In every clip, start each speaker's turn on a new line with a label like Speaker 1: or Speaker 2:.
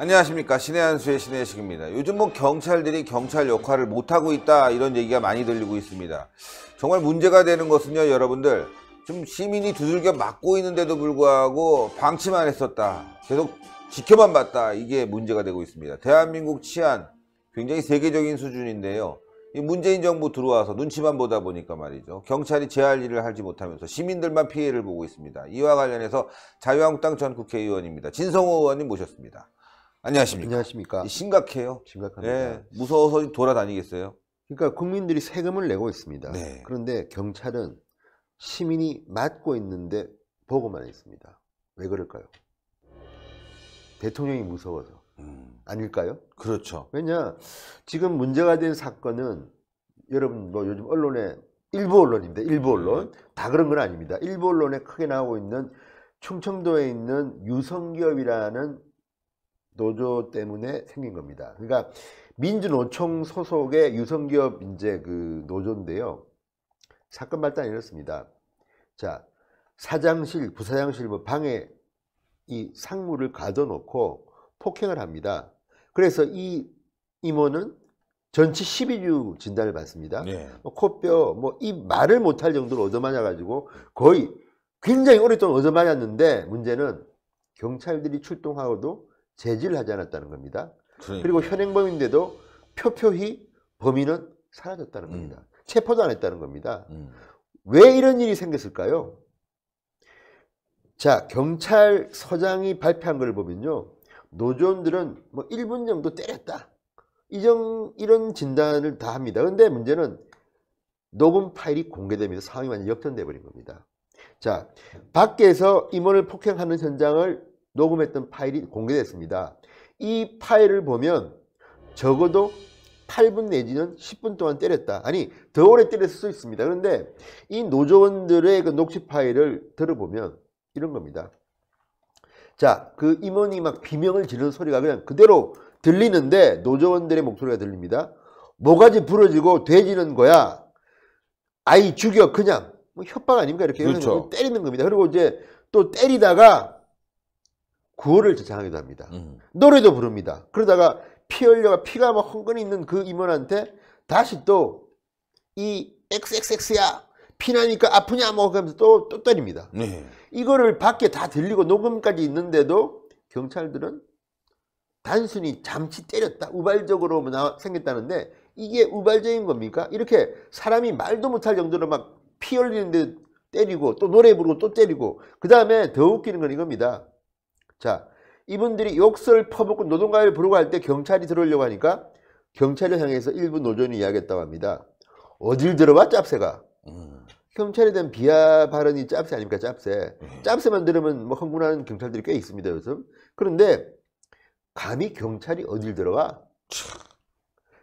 Speaker 1: 안녕하십니까 신의 한수의 신의 식입니다 요즘 뭐 경찰들이 경찰 역할을 못하고 있다 이런 얘기가 많이 들리고 있습니다 정말 문제가 되는 것은요 여러분들 좀 시민이 두들겨 맞고 있는데도 불구하고 방치만 했었다 계속 지켜만 봤다 이게 문제가 되고 있습니다 대한민국 치안 굉장히 세계적인 수준인데요 문재인 정부 들어와서 눈치만 보다 보니까 말이죠. 경찰이 제할 일을 하지 못하면서 시민들만 피해를 보고 있습니다. 이와 관련해서 자유한국당 전 국회의원입니다. 진성호 의원님 모셨습니다. 안녕하십니까. 안녕하십니까. 예, 심각해요. 심각합니다. 예, 무서워서 돌아다니겠어요. 그러니까 국민들이 세금을 내고 있습니다. 네. 그런데 경찰은
Speaker 2: 시민이 맞고 있는데 보고만 있습니다. 왜 그럴까요? 대통령이 무서워서. 음. 아닐까요? 그렇죠. 왜냐, 지금 문제가 된 사건은 여러분 뭐 요즘 언론에 일부 언론입니다. 일부 네. 언론. 네. 다 그런 건 아닙니다. 일부 언론에 크게 나오고 있는 충청도에 있는 유성기업이라는 노조 때문에 생긴 겁니다. 그러니까 민주노총 소속의 유성기업 이제 그 노조인데요. 사건 발단 이렇습니다. 자, 사장실, 부사장실 뭐 방에 이 상무를 가둬놓고 폭행을 합니다. 그래서 이 임원은 전치 12주 진단을 받습니다. 네. 뭐 코뼈, 뭐 이 말을 못할 정도로 얻어맞아가지고 거의 굉장히 오랫동안 얻어맞았는데 문제는 경찰들이 출동하고도 제지하지 를 않았다는 겁니다. 그러니까. 그리고 현행범인데도 표표히 범인은 사라졌다는 음. 겁니다. 체포도 안 했다는 겁니다. 음. 왜 이런 일이 생겼을까요? 자, 경찰서장이 발표한 걸 보면요. 노조원들은 뭐 1분 정도 때렸다. 이정, 이런 진단을 다 합니다. 근데 문제는 녹음 파일이 공개되면서 상황이 완전 역전돼 버린 겁니다. 자, 밖에서 임원을 폭행하는 현장을 녹음했던 파일이 공개됐습니다. 이 파일을 보면 적어도 8분 내지는 10분 동안 때렸다. 아니 더 오래 때렸을 수 있습니다. 그런데 이 노조원들의 그 녹취 파일을 들어보면 이런 겁니다. 자, 그 임원이 막 비명을 지르는 소리가 그냥 그대로 들리는데 노조원들의 목소리가 들립니다. 뭐가지 부러지고 돼지는 거야. 아이 죽여 그냥 뭐 협박 아닙니까 이렇게 그렇죠. 때리는 겁니다. 그리고 이제 또 때리다가 구호를 자창하기도 합니다. 음. 노래도 부릅니다. 그러다가 피 흘려가 피가 막흥건히 있는 그 임원한테 다시 또 이 XXX야 피나니까 아프냐 뭐 하면서 또, 또 때립니다. 네. 이거를 밖에 다 들리고 녹음까지 있는데도 경찰들은 단순히 잠시 때렸다. 우발적으로 뭐 나 생겼다는데 이게 우발적인 겁니까? 이렇게 사람이 말도 못할 정도로 막 피 흘리는데 때리고 또 노래 부르고 또 때리고 그 다음에 더 웃기는 건 이겁니다. 자, 이분들이 욕설을 퍼붓고 노동가를 부르고할 때 경찰이 들어오려고 하니까 경찰을 향해서 일부 노조인이 이야기했다고 합니다. 어딜 들어와 짭새가. 음. 경찰에 대한 비하 발언이 짭새 아닙니까 짭새. 음. 짭새만 들으면 뭐 흥분하는 경찰들이 꽤 있습니다 요즘. 그런데 감히 경찰이 어딜 들어와?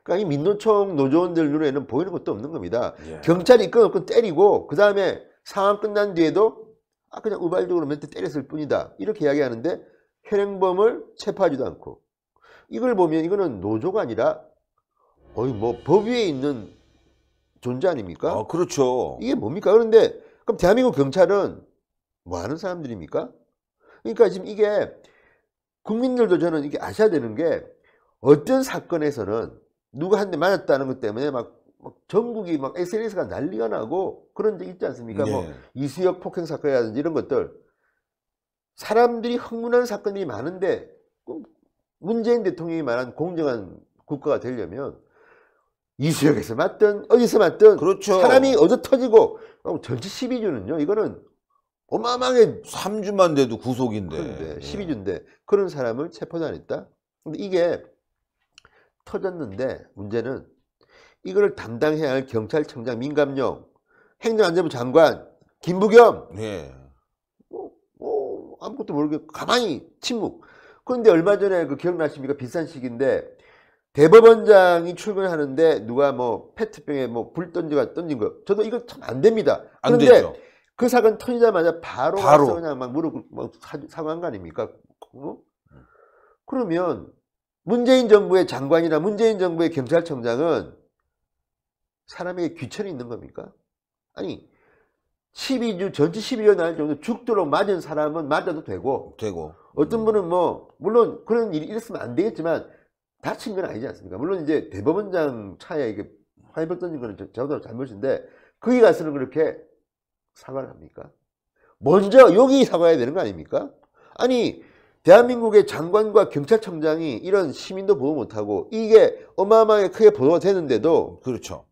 Speaker 2: 그러니까 이 민노총 노조원들 눈에는 보이는 것도 없는 겁니다. 예. 경찰이 끊끈없 때리고 그 다음에 상황 끝난 뒤에도 아 그냥 우발적으로 멘트 때렸을 뿐이다 이렇게 이야기하는데 현행범을 체포하지도 않고 이걸 보면 이거는 노조가 아니라 어이 뭐법 위에 있는 존재 아닙니까? 아, 그렇죠. 이게 뭡니까? 그런데 그럼 대한민국 경찰은 뭐 하는 사람들입니까? 그러니까 지금 이게 국민들도 저는 이게 아셔야 되는 게 어떤 사건에서는 누가 한 대 맞았다는 것 때문에 막막 전국이 막 SNS가 난리가 나고 그런 적 있지 않습니까? 뭐 네. 뭐 이수혁 폭행 사건이라든지 이런 것들 사람들이 흥분한 사건이 많은데 문재인 대통령이 말한 공정한 국가가 되려면 이수역에서 맞든 어디서 맞든 그렇죠. 사람이 어디 터지고 전체 12주는요 이거는 어마어마하게 3주만 돼도 구속인데 그런데 12주인데 예. 그런 사람을 체포도 안 했다 근데 이게 터졌는데 문제는 이거를 담당해야 할 경찰청장 민감령 행정안전부 장관 김부겸,
Speaker 1: 네. 뭐,
Speaker 2: 뭐 아무것도 모르게 가만히 침묵. 그런데 얼마 전에 그 기억나십니까? 비싼 시기인데 대법원장이 출근하는데 누가 뭐 페트병에 뭐 불 던지가 던진 거. 저도 이거 참 안 됩니다. 안 되죠. 그 사건 터지자마자 바로, 바로. 그냥 막 무릎 막 사과한 거 아닙니까? 어? 그러면 문재인 정부의 장관이나 문재인 정부의 경찰청장은 사람에게 귀천이 있는 겁니까? 아니 12주 전체 12주 날 정도 죽도록 맞은 사람은 맞아도 되고 되고 어떤 음. 분은 뭐 물론 그런 일이 있었으면 안 되겠지만 다친 건 아니지 않습니까? 물론 이제 대법원장 차에 이게 화이벌 던진 거는 저도 잘못인데 거기 가서는 그렇게 사과를 합니까? 먼저 여기 사과해야 되는 거 아닙니까? 아니 대한민국의 장관과 경찰청장이 이런 시민도 보호 못하고 이게 어마어마하게 크게 보도가 되는데도 그렇죠.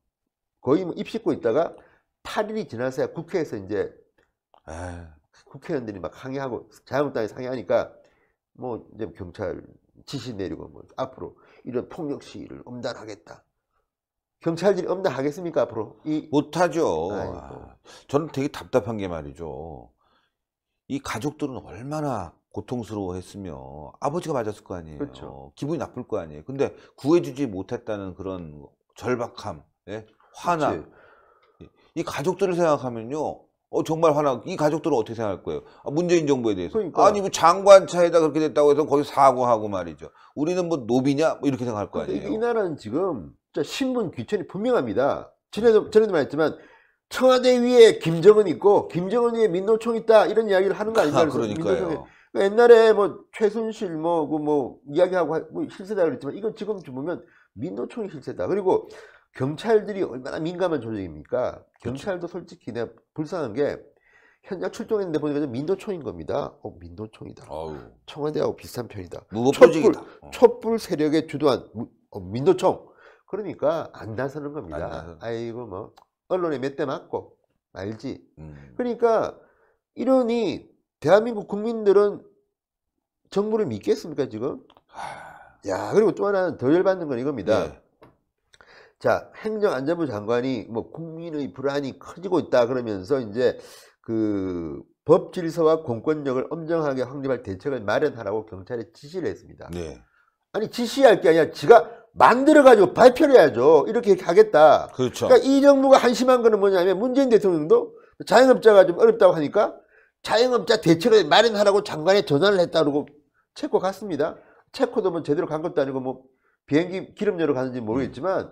Speaker 2: 거의 뭐 입씹고 있다가 8일이 지나서야 국회에서 이제 아, 국회의원들이 막 항의하고 자유한국당이 상의하니까 뭐 이제 경찰 지시 내리고 뭐 앞으로 이런 폭력 시위를 엄단하겠다.
Speaker 1: 경찰들이 엄단하겠습니까 앞으로? 이 못하죠. 아이고. 아, 저는 되게 답답한 게 말이죠. 이 가족들은 얼마나 고통스러워했으며 아버지가 맞았을 거 아니에요. 그렇죠. 기분이 나쁠 거 아니에요. 근데 구해주지 못했다는 그런 절박함, 예? 화나. 이 가족들을 생각하면요. 어, 정말 화나. 이 가족들은 어떻게 생각할 거예요? 아, 문재인 정부에 대해서. 그러니까. 아니, 뭐 장관차에다 그렇게 됐다고 해서 거기 사고하고 말이죠. 우리는 뭐 노비냐? 뭐 이렇게 생각할 거 아니에요.
Speaker 2: 이 나라는 지금 신분 귀천이 분명합니다. 전에도, 전에도 말했지만 청와대 위에 김정은 있고 김정은 위에 민노총 있다 이런 이야기를 하는 거 아닌가 아, 그러니까요. 그러니까 옛날에 뭐 최순실 뭐뭐 그 뭐 이야기하고 뭐 실세다 그랬지만 이건 지금 보면 민노총이 실세다. 그리고 경찰들이 얼마나 민감한 조직입니까? 그렇죠. 경찰도 솔직히 내가 불쌍한 게 현장 출동했는데 보니까 민노총인 겁니다. 어, 민노총이다. 아유. 청와대하고 비슷한 편이다.
Speaker 1: 무법조직이다.
Speaker 2: 촛불, 어. 촛불 세력에 주도한 어, 민노총. 그러니까 음. 안 나서는 겁니다. 안나 아이고 뭐 언론에 몇 대 맞고 알지. 음. 그러니까 이러니 대한민국 국민들은 정부를 믿겠습니까 지금? 하... 야 그리고 또 하나 더 열받는 건 이겁니다. 네. 자, 행정안전부 장관이 뭐 국민의 불안이 커지고 있다 그러면서 이제 그 법질서와 공권력을 엄정하게 확립할 대책을 마련하라고 경찰에 지시를 했습니다. 네. 아니 지시할 게 아니라 지가 만들어 가지고 발표를 해야죠. 이렇게 하겠다. 그렇죠. 그러니까 이 정부가 한심한 거는 뭐냐면 문재인 대통령도 자영업자가 좀 어렵다고 하니까 자영업자 대책을 마련하라고 장관에 전화를 했다고 체코 갔습니다. 체코도 뭐 제대로 간 것도 아니고 뭐 비행기 기름료로 가는지 모르겠지만 음.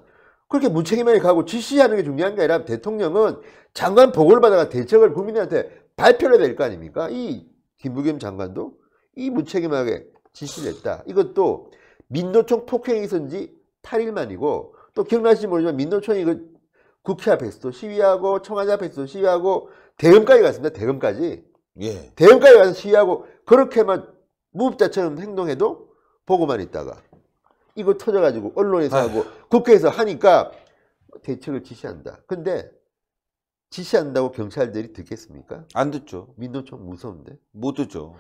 Speaker 2: 그렇게 무책임하게 가고 지시하는 게 중요한 게 아니라 대통령은 장관 보고를 받아가 대책을 국민들한테 발표를 해야 될 거 아닙니까? 이 김부겸 장관도 이 무책임하게 지시를 했다. 이것도 민노총 폭행이 있었는지 8일 만이고 또 기억나실지 모르지만 민노총이 그 국회 앞에서도 시위하고 청와대 앞에서도 시위하고 대검까지 갔습니다. 대검까지. 예. 대검까지 가서 시위하고 그렇게만 무법자처럼 행동해도 보고만 있다가 이거 터져가지고 언론에서 아유. 하고 국회에서 하니까 대책을 지시한다. 근데 지시한다고 경찰들이 듣겠습니까? 안 듣죠. 민노총 무서운데? 못 듣죠.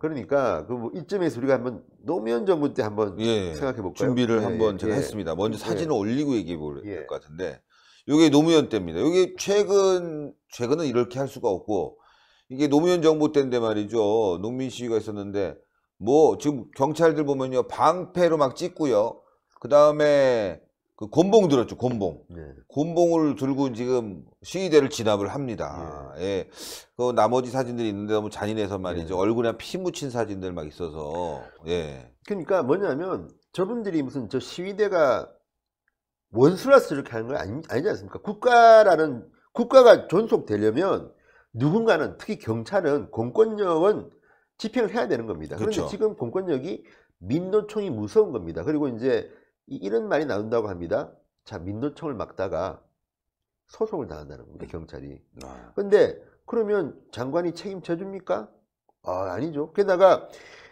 Speaker 2: 그러니까 그뭐
Speaker 1: 이쯤에서 우리가 한번 노무현 정부 때 한번 예, 생각해 볼까요? 준비를 예, 한번 예, 제가 했습니다. 먼저 예. 사진을 올리고 얘기해 볼것 예. 같은데 이게 노무현 때입니다. 이게 최근 최근은 이렇게 할 수가 없고 이게 노무현 정부 때인데 말이죠. 농민 시위가 있었는데 뭐 지금 경찰들 보면요 방패로 막 찍고요. 그 다음에 그 곤봉 들었죠 곤봉. 네. 곤봉을 들고 지금 시위대를 진압을 합니다. 네. 예. 그 나머지 사진들이 있는데 너무 잔인해서 말이죠. 네. 얼굴에 피 묻힌 사진들 막 있어서. 예. 그러니까 뭐냐면 저분들이 무슨 저 시위대가
Speaker 2: 원수라서 이렇게 하는 건 아니, 아니지 않습니까? 국가라는 국가가 존속되려면 누군가는 특히 경찰은 공권력은 집행을 해야 되는 겁니다. 그런데 그렇죠. 지금 공권력이 민노총이 무서운 겁니다. 그리고 이제 이런 말이 나온다고 합니다. 자, 민노총을 막다가 소송을 당한다는 겁니다, 음. 경찰이. 아. 근데 그러면 장관이 책임져 줍니까? 아, 아니죠. 게다가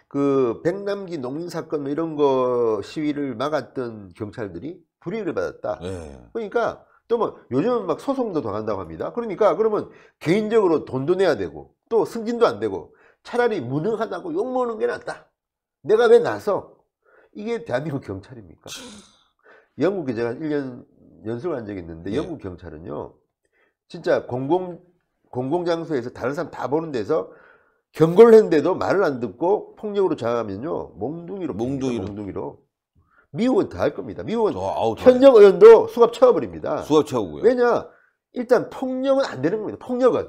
Speaker 2: 그 백남기 농민 사건 뭐 이런 거 시위를 막았던 경찰들이 불이익을 받았다. 네. 그러니까 또 뭐 요즘은 막 소송도 당한다고 합니다. 그러니까 그러면 개인적으로 돈도 내야 되고 또 승진도 안 되고 차라리 무능하다고 욕먹는 게 낫다 내가 왜 나서 이게 대한민국 경찰입니까 영국에 제가 1년 연수를 한 적이 있는데 네. 영국 경찰은요 진짜 공공 공공장소에서 다른 사람 다 보는 데서 경고를 했는데도 말을 안 듣고 폭력으로 장하면요 몽둥이로 몽둥이로 몽둥이로 미국은 다 할 겁니다 미국은 어, 현역 의원도 수갑 채워버립니다 수갑 채우고요 왜냐 일단 폭력은 안 되는 겁니다 폭력은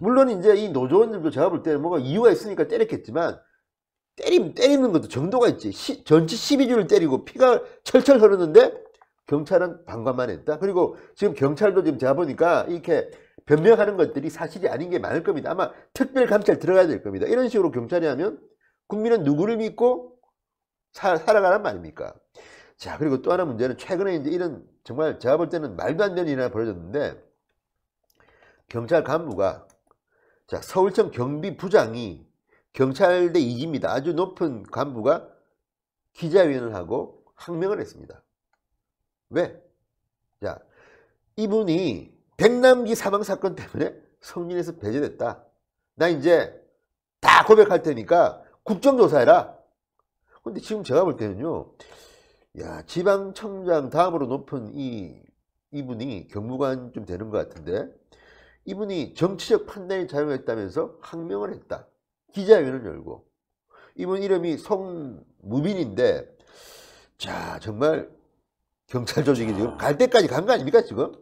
Speaker 2: 물론 이제 이 노조원들도 제가 볼 때는 뭐가 이유가 있으니까 때렸겠지만 때림 때리는 것도 정도가 있지. 시, 전체 12주를 때리고 피가 철철 흐르는데 경찰은 방관만 했다. 그리고 지금 경찰도 지금 제가 보니까 이렇게 변명하는 것들이 사실이 아닌 게 많을 겁니다. 아마 특별 감찰 들어가야 될 겁니다. 이런 식으로 경찰이 하면 국민은 누구를 믿고 사, 살아가란 말입니까? 자, 그리고 또 하나 문제는 최근에 이제 이런 정말 제가 볼 때는 말도 안 되는 일이 벌어졌는데 경찰 간부가 자, 서울청 경비부장이 경찰대 이기입니다. 아주 높은 간부가 기자회견을 하고 항명을 했습니다. 왜? 자, 이분이 백남기 사망 사건 때문에 성민에서 배제됐다. 나 이제 다 고백할 테니까 국정조사해라. 근데 지금 제가 볼 때는요, 야, 지방청장 다음으로 높은 이, 이분이 경무관 좀 되는 것 같은데, 이분이 정치적 판단이 작용했다면서 항명을 했다. 기자회견을 열고 이분 이름이 성무빈인데 자 정말 경찰 조직이 지금 갈 때까지 간 거 아닙니까 지금?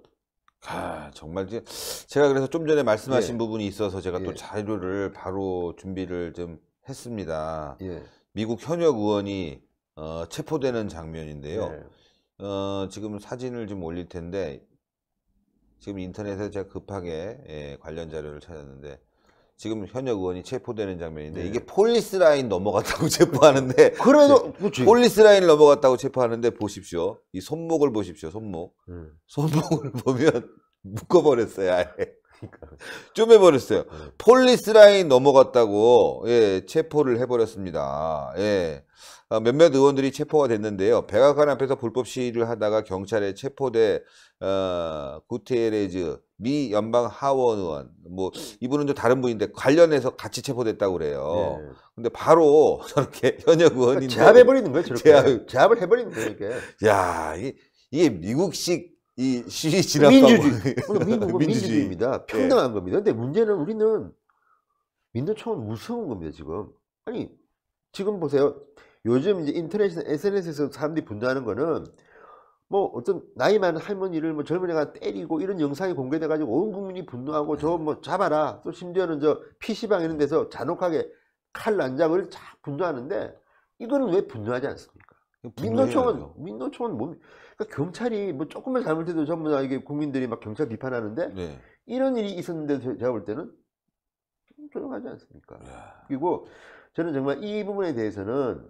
Speaker 1: 아, 정말 이제 제가 그래서 좀 전에 말씀하신 예. 부분이 있어서 제가 예. 또 자료를 바로 준비를 좀 했습니다. 예. 미국 현역 의원이 어, 체포되는 장면인데요. 예. 어, 지금 사진을 좀 올릴 텐데 지금 인터넷에 제가 급하게 예, 관련 자료를 찾았는데 지금 현역 의원이 체포되는 장면인데 네. 이게 폴리스 라인 넘어갔다고 체포하는데 그래도 그치. 폴리스 라인을 넘어갔다고 체포하는데 보십시오 이 손목을 보십시오 손목 음. 손목을 보면 묶어버렸어요 아예 좀 해버렸어요. 네. 폴리스 라인 넘어갔다고 예, 체포를 해버렸습니다. 예. 아, 몇몇 의원들이 체포가 됐는데요. 백악관 앞에서 불법 시위를 하다가 경찰에 체포돼 어, 구테레즈 미 연방 하원 의원 뭐 이분은 또 다른 분인데 관련해서 같이 체포됐다고 그래요. 네. 근데 바로 저렇게 현역 의원이 제압해버리는 거예요. 제압,
Speaker 2: 제압을 해버리는 거예요.
Speaker 1: 야 이게, 이게 미국식 이 시지라고 민주주의 민국 민주주의입니다. 평등한 예. 겁니다. 근데
Speaker 2: 문제는 우리는 민노총은 무서운 겁니다 지금. 아니 지금 보세요. 요즘 이제 인터넷 SNS에서 사람들이 분노하는 거는 뭐 어떤 나이 많은 할머니를 뭐 젊은 애가 때리고 이런 영상이 공개돼 가지고 온 국민이 분노하고 저 뭐 잡아라 또 심지어는 저 PC방 이런 데서 잔혹하게 칼 난장을 자 분노하는데 이거는 왜 분노하지 않습니까? 민노총은 민노총은 뭐 그러니까 경찰이 뭐 조금만 잘못해도 전부 다 이게 국민들이 막 경찰 비판하는데 네. 이런 일이 있었는데 제가 볼 때는 조용하지 않습니까? 야. 그리고 저는 정말 이 부분에 대해서는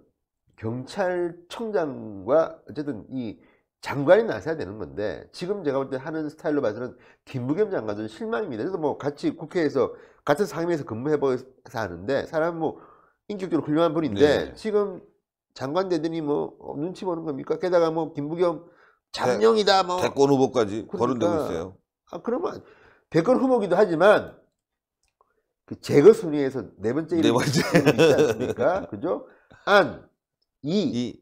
Speaker 2: 경찰청장과 어쨌든 이 장관이 나서야 되는 건데 지금 제가 볼 때 하는 스타일로 봐서는 김부겸 장관은 실망입니다. 그래서 뭐 같이 국회에서 같은 상임위에서 근무해보서 하는데 사람 뭐 인격적으로 훌륭한 분인데 네. 지금 장관 되더니 뭐 어, 눈치 보는 겁니까? 게다가 뭐 김부겸 잠룡이다 뭐 대권
Speaker 1: 후보까지 그러니까, 거론되고 있어요. 아 그러면
Speaker 2: 대권 후보기도 하지만 그 제거 순위에서 네 번째 네 번째 있지 않습니까? 그죠? 안, 이, 이.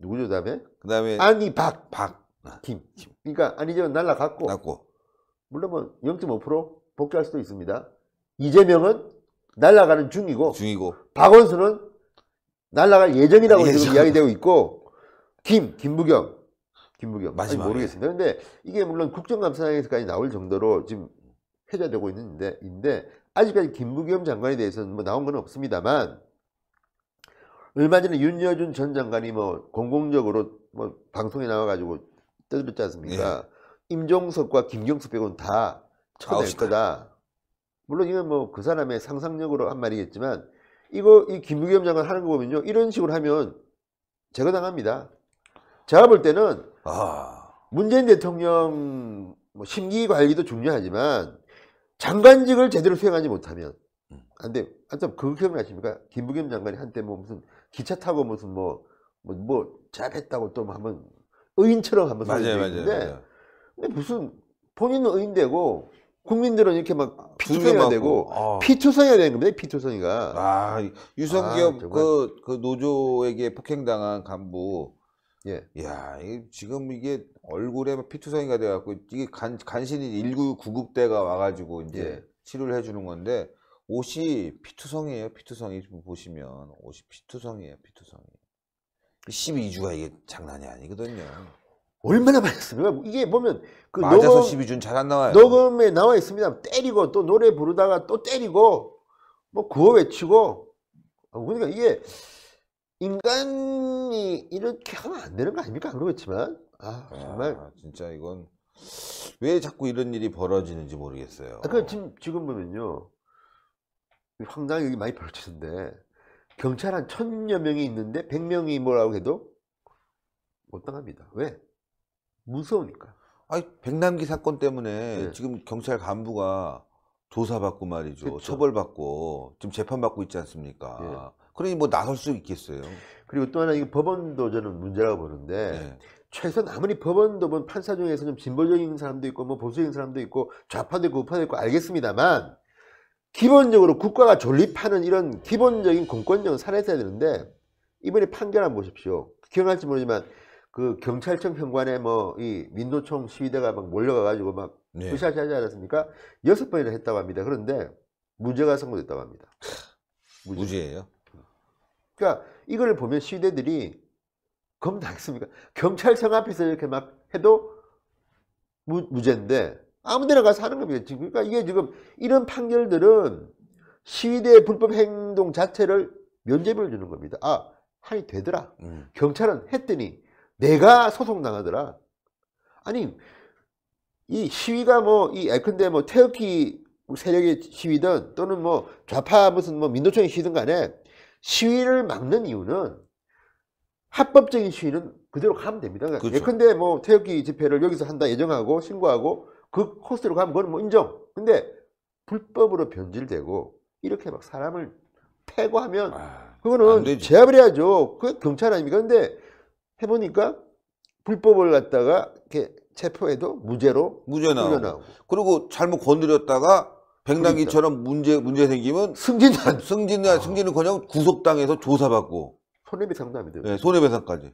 Speaker 2: 누구죠 다음에? 그다음에 안이 박, 박, 아, 김. 김. 그러니까 안이재원 날라갔고. 갔고. 물론 뭐0.5% 복귀할 수도 있습니다. 이재명은 날라가는 중이고. 중이고. 박원순은 날라갈 예정이라고 예정. 지금 이야기되고 있고 김 김부겸 김부겸 마지막 모르겠습니다. 그런데 이게 물론 국정감사에서까지 나올 정도로 지금 회자되고 있는데 인데 아직까지 김부겸 장관에 대해서는 뭐 나온 건 없습니다만 얼마 전에 윤여준 전 장관이 뭐 공공적으로 뭐 방송에 나와가지고 떠들었지 않습니까? 예. 임종석과 김경수 빼고는 다 쳐낼 거다. 물론 이건 뭐 그 사람의 상상력으로 한 말이겠지만 이거 이 김부겸 장관 하는 거 보면요. 이런 식으로 하면 제거 당합니다. 제가 볼 때는 아, 문재인 대통령 뭐 심기 관리도 중요하지만 장관직을 제대로 수행하지 못하면 안 음. 돼요. 아, 한참 그거 기억나십니까? 김부겸 장관이 한때 뭐 무슨 기차 타고 무슨 뭐 뭐뭐 잘했다고 뭐, 뭐 또 뭐 한번 의인처럼 한번 맞아요, 맞아요, 맞아요. 근데 무슨 본인은 의인되고 국민들은 이렇게 막 아, 피투성이가 되고 아.
Speaker 1: 피투성이가 되는 겁니다. 피투성이가. 아 유성기업 아, 그, 그 노조에게 폭행당한 간부. 예. 야 지금 이게 얼굴에 피투성이가 돼갖고 이게 간, 간신히 19 9급대가 와가지고 이제 예. 치료를 해주는 건데 옷이 피투성이에요. 피투성이 뭐 보시면 옷이 피투성이에요. 피투성이. 12주가 이게 장난이 아니거든요. 얼마나 많았습니까? 그러니까 이게 보면 그 맞아서 녹음, 12준 잘안 나와요. 녹음에 나와
Speaker 2: 있습니다. 때리고 또 노래 부르다가 또 때리고 뭐 구호 외치고 어, 그러니까 이게
Speaker 1: 인간이 이렇게 하면 안 되는 거 아닙니까? 그렇지만 아 정말 야, 아, 진짜 이건 왜 자꾸 이런 일이 벌어지는지 모르겠어요. 아, 그 지금 지금 보면요 황당히 많이 벌어지는데 경찰 한 천여
Speaker 2: 명이 있는데 백명이 뭐라고 해도
Speaker 1: 못 당합니다. 왜? 무서우니까. 아니 백남기 사건 때문에 네. 지금 경찰 간부가 조사받고 말이죠. 그쵸. 처벌받고 지금 재판받고 있지 않습니까? 네. 그러니 뭐 나설 수 있겠어요. 그리고 또 하나 이 법원도 저는 문제라고 보는데 네. 최소한 아무리 법원도
Speaker 2: 보 뭐 판사 중에서 좀 진보적인 사람도 있고 뭐 보수적인 사람도 있고 좌파도 있고 우파도 있고 알겠습니다만 기본적으로 국가가 존립하는 이런 기본적인 공권력은 살아있어야 되는데 이번에 판결 한번 보십시오. 기억날지 모르지만 그 경찰청 현관에 뭐 이 민노총 시위대가 막 몰려가가지고 막 네. 푸시하지 하지 않았습니까? 여섯 번이나 했다고 합니다. 그런데 무죄가 선고됐다고 합니다.
Speaker 1: 무죄. 무죄예요?
Speaker 2: 그러니까 이걸 보면 시위대들이 검당했습니까? 경찰청 앞에서 이렇게 막 해도 무, 무죄인데 아무 데나 가서 하는 겁니다. 지금 그러니까 이게 지금 이런 판결들은 시위대의 불법 행동 자체를 면죄부를 주는 겁니다. 아, 하이 되더라. 음. 경찰은 했더니 내가 소송당하더라. 아니, 이 시위가 뭐, 이 예컨대 뭐 태극기 세력의 시위든 또는 뭐 좌파 무슨 뭐 민노총의 시위든 간에 시위를 막는 이유는 합법적인 시위는 그대로 가면 됩니다. 그러니까 그렇죠. 예컨대 뭐 태극기 집회를 여기서 한다 예정하고 신고하고 그 코스로 가면 그건 뭐 인정. 근데 불법으로 변질되고 이렇게 막 사람을 패고 하면 아, 그거는 제압을 해야죠. 그게 경찰 아닙니까? 근데 해보니까 불법을 갖다가 이렇게 체포해도
Speaker 1: 무죄로 무죄 나오고. 그리고 잘못 건드렸다가 백남기처럼 그러니까. 문제 문제 생기면 승진 승진 아. 승진은 그냥 구속당해서 조사받고 손해배상도 합 네, 손해배상까지.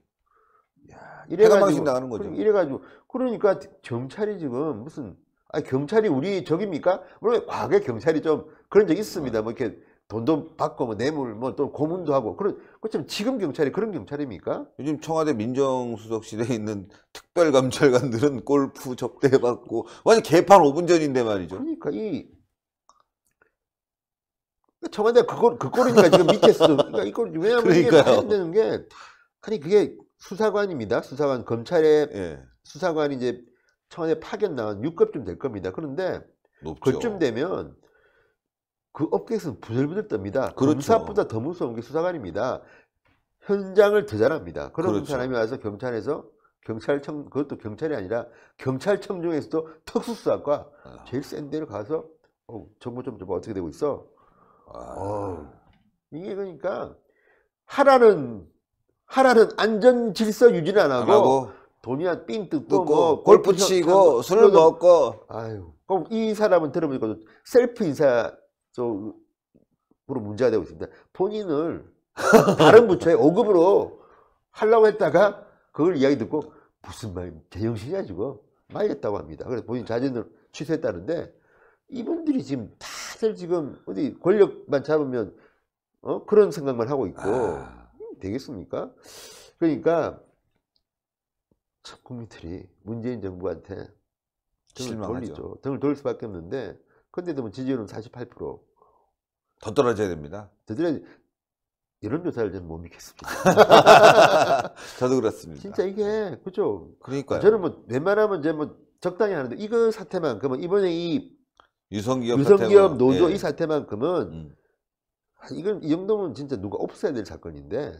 Speaker 2: 야, 이래가지고 나가는 거죠. 그러니까 이래가지고 그러니까 경찰이 지금 무슨 아 경찰이 우리 적입니까? 물론 과거에 경찰이 좀 그런 적 있습니다. 네. 뭐 이렇게 돈도 받고 뭐 뇌물 뭐 또 고문도 하고 그런 그렇지만
Speaker 1: 지금 경찰이 그런 경찰입니까? 요즘 청와대 민정수석실에 있는 특별감찰관들은 골프 접대받고 완전 개판 5분 전인데 말이죠. 그러니까 이 청와대 그걸 그 꼴이니까 지금 밑에어 그러니까 이걸 왜냐하면 그러니까 이게 되는
Speaker 2: 게 아니 그게 수사관입니다. 수사관 검찰의 예. 수사관이 이제 청와대 파견 나온 6급쯤 될 겁니다. 그런데 높죠. 그쯤 되면 그 업계에서는 부들부들 떱니다. 그렇죠. 검사보다 더 무서운 게 수사관입니다. 현장을 더 잘합니다. 그런 그렇죠. 사람이 와서 경찰에서 경찰청 그것도 경찰이 아니라 경찰청 중에서도 특수수사과 아. 제일 센 데를 가서 어, 정보 좀좀 어떻게 되고 있어? 아. 어, 이게 그러니까 하라는 하라는 안전 질서 유지는 안 하고, 안 하고. 돈이야삥 뜯고, 뭐 골프 치고 술을 먹고 아유 그럼 이 사람은 들어보니까 셀프 인사 저 으로 문제가 되고 있습니다. 본인을 다른 부처에 오급으로 하려고 했다가 그걸 이야기 듣고 무슨 말 제정신이야 지금 말겠다고 합니다. 그래서 본인 자진으로 취소했다는데 이분들이 지금 다들 지금 어디 권력만 잡으면 어? 그런 생각만 하고 있고 아. 되겠습니까? 그러니까 참 국민들이 문재인 정부한테 등을 실망하죠. 돌리죠. 등을 돌릴 수밖에 없는데 근데도 뭐 지지율은 48%. 더 떨어져야 됩니다. 저들은 여론조사를 저는 못 믿겠습니다.
Speaker 1: 저도 그렇습니다.
Speaker 2: 진짜 이게, 그죠? 그러니까요. 저는 뭐, 웬만하면 이제 뭐, 적당히 하는데, 이거 사태만, 그러면 이번에 이 유성기업, 유성기업 노조 예. 이 사태만큼은, 음. 이건, 이 정도면 진짜 누가 없어야 될 사건인데,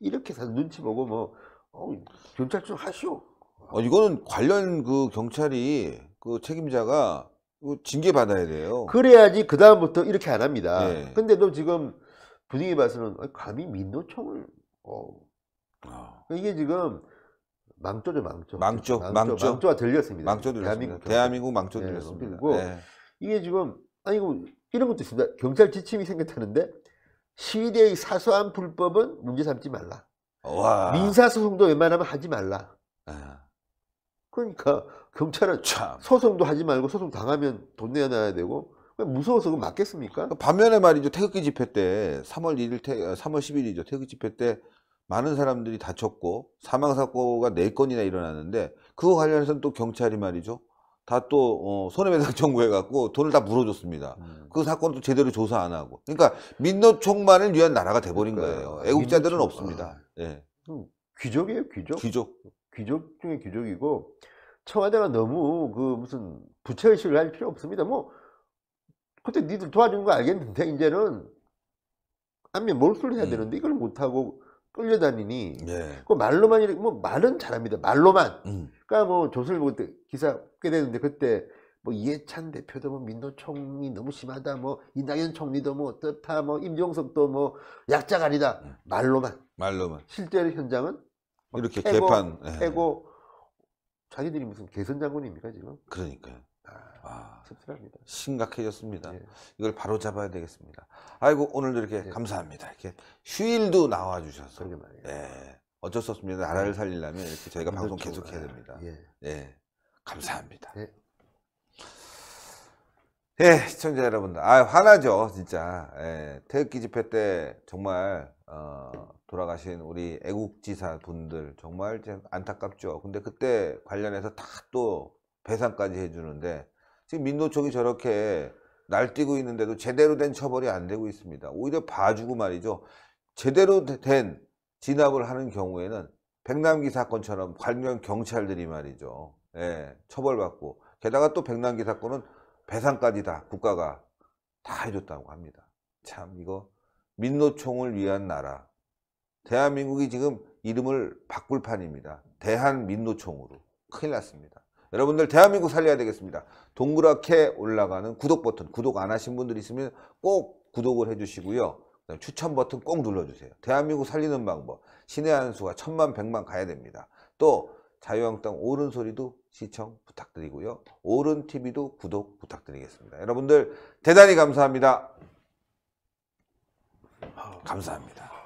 Speaker 1: 이렇게 사서 눈치 보고 뭐, 어, 경찰 좀 하시오. 어, 이거는 관련 그 경찰이 그 책임자가 그 징계 받아야 돼요.
Speaker 2: 그래야지 그 다음부터 이렇게 안 합니다. 네. 근데도 지금 분위기 봐서는 감히 민노총을 어. 어. 이게 지금 망조죠 망조. 망조, 망조, 망조. 가 들렸습니다. 망조 들렸습니다. 대한민국, 망조 네, 들렸습니다. 그리고 네. 이게 지금 아니 고 이런 것도 있습니다. 경찰 지침이 생겼다는데 시대의 사소한 불법은 문제 삼지 말라. 와. 민사소송도 웬만하면 하지 말라. 아. 그러니까 경찰은 참 소송도 하지 말고 소송 당하면 돈 내놔야 되고 무서워서 그 맞겠습니까?
Speaker 1: 반면에 말이죠 태극기 집회 때 3월 1일 태, 3월 어, 10일이죠 태극기 집회 때 많은 사람들이 다쳤고 사망 사고가 4건이나 일어났는데 그거 관련해서는 또 경찰이 말이죠 다또 어, 손해배상 청구해 갖고 돈을 다 물어줬습니다. 음. 그 사건도 제대로 조사 안 하고. 그러니까 민노총만을 위한 나라가 돼버린 그러니까요. 거예요. 애국자들은 민노총. 없습니다. 아. 예. 아. 네. 귀족이에요, 귀족. 귀족. 귀족 중에 귀족이고
Speaker 2: 청와대가 너무 그 무슨 부채의식을 할 필요 없습니다. 뭐 그때 니들 도와준 거 알겠는데 이제는 안면 몰수를 해야 음. 되는데 이걸 못하고 끌려다니니 네. 그 말로만 이렇게 뭐 말은 잘합니다. 말로만 음. 그러니까 뭐 조선일보 때 기사 꽤 되는데 그때 뭐 이해찬 대표도 뭐 민노총이 너무 심하다 뭐 이낙연 총리도 뭐 어떻다 뭐 임종석도 뭐 약자가 아니다 음. 말로만 말로만 실제로 현장은
Speaker 1: 이렇게 해고, 개판 예. 해고 자기들이 무슨 개선 장군입니까 지금? 그러니까요. 아, 아 니다 심각해졌습니다. 예. 이걸 바로 잡아야 되겠습니다. 아이고 오늘도 이렇게 예. 감사합니다. 이렇게 휴일도 나와 주셔서. 예. 어쩔 수 없습니다. 나라를 예. 살리려면 이렇게 저희가 방송 계속 해야 됩니다. 예. 예. 감사합니다. 예. 예, 시청자 여러분들. 아, 화나죠, 진짜. 예, 태극기 집회 때 정말, 어, 돌아가신 우리 애국지사 분들 정말 안타깝죠. 근데 그때 관련해서 다 또 배상까지 해주는데 지금 민노 총이 저렇게 날뛰고 있는데도 제대로 된 처벌이 안 되고 있습니다. 오히려 봐주고 말이죠. 제대로 된 진압을 하는 경우에는 백남기 사건처럼 관련 경찰들이 말이죠. 예, 처벌받고 게다가 또 백남기 사건은 배상까지 다 국가가 다 해줬다고 합니다. 참 이거 민노총을 위한 나라 대한민국이 지금 이름을 바꿀 판입니다. 대한민노총으로. 큰일 났습니다. 여러분들 대한민국 살려야 되겠습니다. 동그랗게 올라가는 구독 버튼, 구독 안 하신 분들 있으면 꼭 구독을 해주시고요. 추천 버튼 꼭 눌러주세요. 대한민국 살리는 방법, 신의 한 수가 천만 백만 가야 됩니다. 또 자유한국당 오른 소리도 시청 부탁드리고요. 오른 TV도 구독 부탁드리겠습니다. 여러분들 대단히 감사합니다. 아, 감사합니다.